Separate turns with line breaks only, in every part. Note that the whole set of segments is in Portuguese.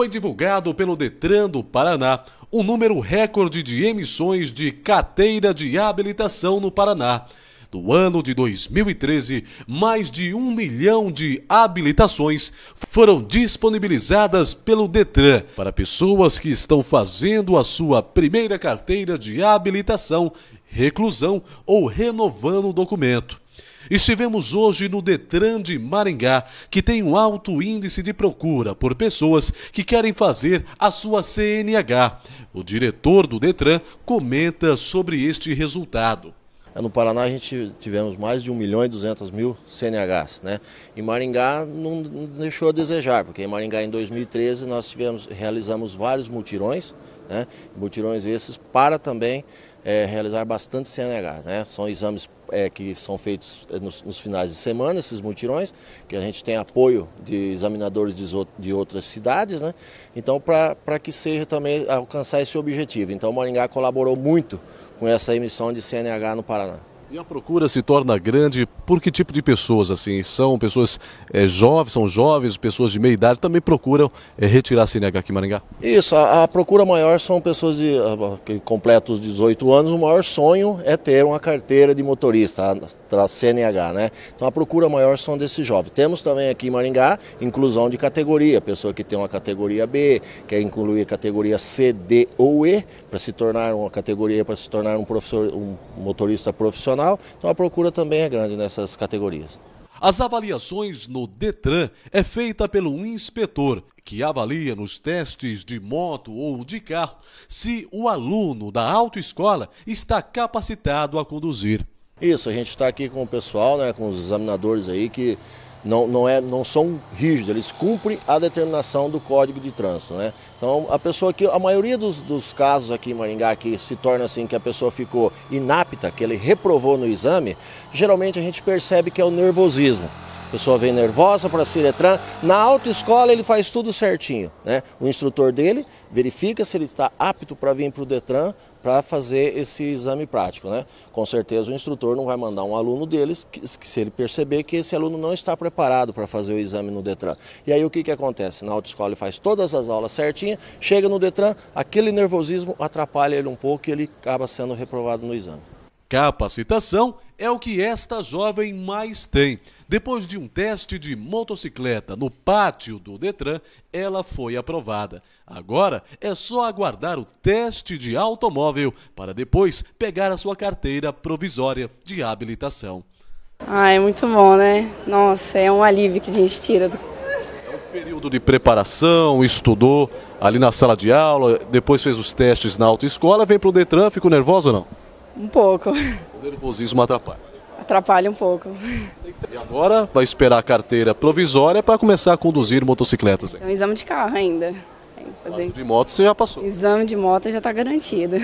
foi divulgado pelo Detran do Paraná um número recorde de emissões de carteira de habilitação no Paraná. No ano de 2013, mais de um milhão de habilitações foram disponibilizadas pelo Detran para pessoas que estão fazendo a sua primeira carteira de habilitação, reclusão ou renovando o documento. Estivemos hoje no Detran de Maringá, que tem um alto índice de procura por pessoas que querem fazer a sua CNH. O diretor do Detran comenta
sobre este resultado. É, no Paraná a gente tivemos mais de 1 milhão e 200 mil CNHs. Né? Em Maringá não, deixou a desejar, porque em Maringá em 2013 nós tivemos, realizamos vários mutirões, né? mutirões esses para também é, realizar bastante CNH. Né? São exames é, que são feitos é, nos, nos, finais de semana, esses mutirões, que a gente tem apoio de examinadores de, de outras cidades, né? então para que seja também alcançar esse objetivo. Então o Maringá colaborou muito com essa emissão de CNH no Paraná.
E a procura se torna grande por que tipo de pessoas? Assim, são pessoas é, jovens, são jovens, pessoas de meia idade também procuram é, retirar CNH aqui em Maringá?
Isso, a, a procura maior são pessoas de, ah, que completam os 18 anos. O maior sonho é ter uma carteira de motorista, a, a CNH, né? Então a procura maior são desses jovens. Temos também aqui em Maringá inclusão de categoria, pessoa que tem uma categoria B, quer incluir a categoria C, D ou E para se tornar uma categoria, para se tornar um, professor, um motorista profissional então a procura também é grande nessas categorias.
As avaliações no Detran é feita pelo inspetor, que avalia nos testes de moto ou de carro se o aluno da autoescola
está capacitado a conduzir. Isso, a gente está aqui com o pessoal, né, com os examinadores aí que não, não, é, não são rígidos, eles cumprem a determinação do Código de Trânsito. Né? Então, a pessoa que, a maioria dos, dos casos aqui em Maringá que se torna assim, que a pessoa ficou inapta, que ele reprovou no exame, geralmente a gente percebe que é o nervosismo. A pessoa vem nervosa para ser Ciretran. Na autoescola ele faz tudo certinho. Né? O instrutor dele verifica se ele está apto para vir para o Detran para fazer esse exame prático. Né? Com certeza o instrutor não vai mandar um aluno deles que, se ele perceber que esse aluno não está preparado para fazer o exame no Detran. E aí o que, que acontece? Na autoescola ele faz todas as aulas certinhas, chega no Detran, aquele nervosismo atrapalha ele um pouco e ele acaba sendo reprovado no exame.
Capacitação é o que esta jovem mais tem. Depois de um teste de motocicleta no pátio do Detran, ela foi aprovada. Agora é só aguardar o teste de automóvel para depois pegar a sua carteira provisória de habilitação.
Ah, é muito bom, né? Nossa, é um alívio que a gente tira. Do... É
um período de preparação, estudou ali na sala de aula, depois fez os testes na autoescola, vem para o Detran, ficou nervosa ou não?
Um pouco. O
nervosismo atrapalha.
Atrapalha um pouco.
E agora vai esperar a carteira provisória para começar a conduzir motocicletas. Hein?
É um exame de carro ainda. Fazer... De moto você já passou. Exame de moto já está garantido.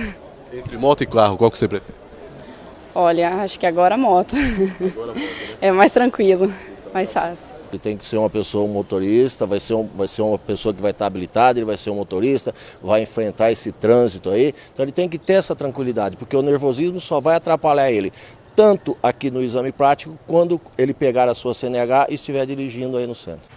Entre moto e
carro, qual que você prefere?
Olha, acho que agora moto. Agora moto né? É mais tranquilo, mais fácil.
Ele tem que ser uma pessoa, um motorista, vai ser, um, vai ser uma pessoa que vai estar habilitada, ele vai ser um motorista, vai enfrentar esse trânsito aí. Então ele tem que ter essa tranquilidade, porque o nervosismo só vai atrapalhar ele tanto aqui no exame prático, quando ele pegar a sua CNH e estiver dirigindo aí no centro.